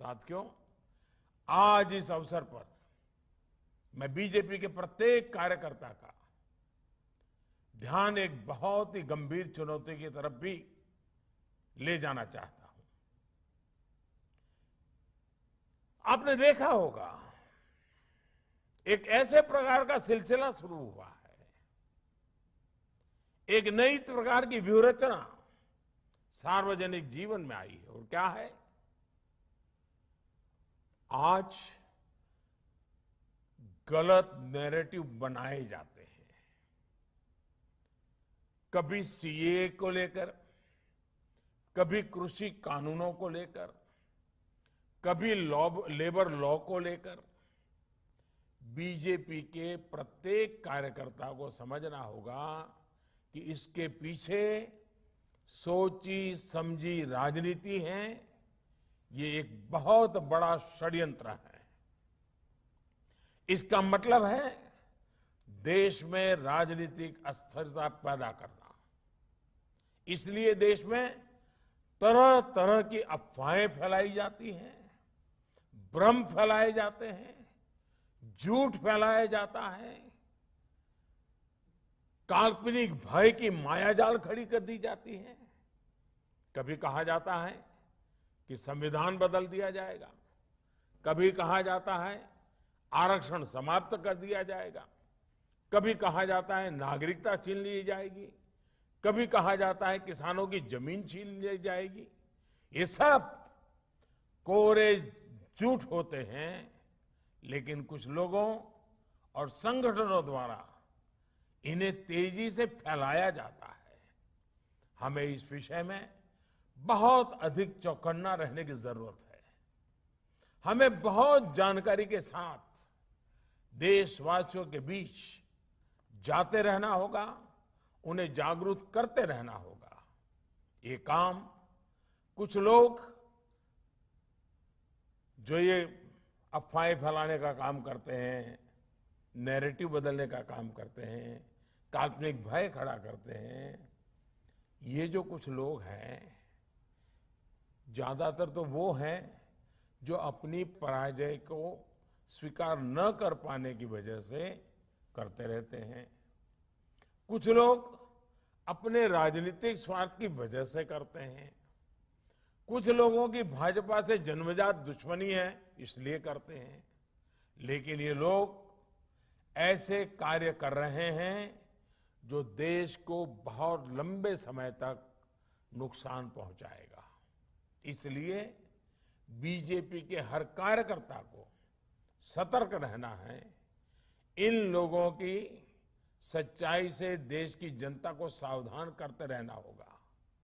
साथियों आज इस अवसर पर मैं बीजेपी के प्रत्येक कार्यकर्ता का ध्यान एक बहुत ही गंभीर चुनौती की तरफ भी ले जाना चाहता हूं आपने देखा होगा एक ऐसे प्रकार का सिलसिला शुरू हुआ है एक नई प्रकार की व्यूरचना सार्वजनिक जीवन में आई है और क्या है आज गलत नैरेटिव बनाए जाते हैं कभी सीए को लेकर कभी कृषि कानूनों को लेकर कभी लेबर लॉ को लेकर बीजेपी के प्रत्येक कार्यकर्ता को समझना होगा कि इसके पीछे सोची समझी राजनीति है ये एक बहुत बड़ा षड्यंत्र है इसका मतलब है देश में राजनीतिक अस्थिरता पैदा करना इसलिए देश में तरह तरह की अफवाहें फैलाई जाती हैं भ्रम फैलाए जाते हैं झूठ फैलाया जाता है काल्पनिक भय की मायाजाल खड़ी कर दी जाती है कभी कहा जाता है कि संविधान बदल दिया जाएगा कभी कहा जाता है आरक्षण समाप्त कर दिया जाएगा कभी कहा जाता है नागरिकता छीन ली जाएगी कभी कहा जाता है किसानों की जमीन छीन ली जाएगी ये सब कोरे झूठ होते हैं लेकिन कुछ लोगों और संगठनों द्वारा इन्हें तेजी से फैलाया जाता है हमें इस विषय में बहुत अधिक चौकन्ना रहने की जरूरत है हमें बहुत जानकारी के साथ देशवासियों के बीच जाते रहना होगा उन्हें जागरूक करते रहना होगा ये काम कुछ लोग जो ये अफवाहें फैलाने का काम करते हैं नैरेटिव बदलने का काम करते हैं काल्पनिक भय खड़ा करते हैं ये जो कुछ लोग हैं ज़्यादातर तो वो हैं जो अपनी पराजय को स्वीकार न कर पाने की वजह से करते रहते हैं कुछ लोग अपने राजनीतिक स्वार्थ की वजह से करते हैं कुछ लोगों की भाजपा से जन्मजात दुश्मनी है इसलिए करते हैं लेकिन ये लोग ऐसे कार्य कर रहे हैं जो देश को बहुत लंबे समय तक नुकसान पहुंचाएगा इसलिए बीजेपी के हर कार्यकर्ता को सतर्क रहना है इन लोगों की सच्चाई से देश की जनता को सावधान करते रहना होगा